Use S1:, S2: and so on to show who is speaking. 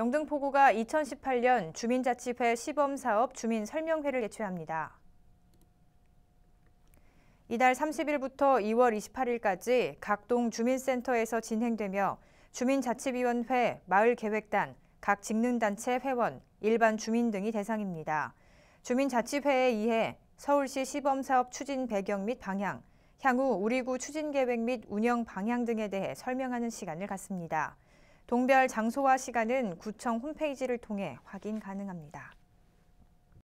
S1: 영등포구가 2018년 주민자치회 시범사업 주민설명회를 개최합니다. 이달 30일부터 2월 28일까지 각 동 주민센터에서 진행되며 주민자치위원회, 마을계획단, 각 직능단체 회원, 일반 주민 등이 대상입니다. 주민자치회에 의해 서울시 시범사업 추진 배경 및 방향, 향후 우리구 추진계획 및 운영 방향 등에 대해 설명하는 시간을 갖습니다. 동별 장소와 시간은 구청 홈페이지를 통해 확인 가능합니다.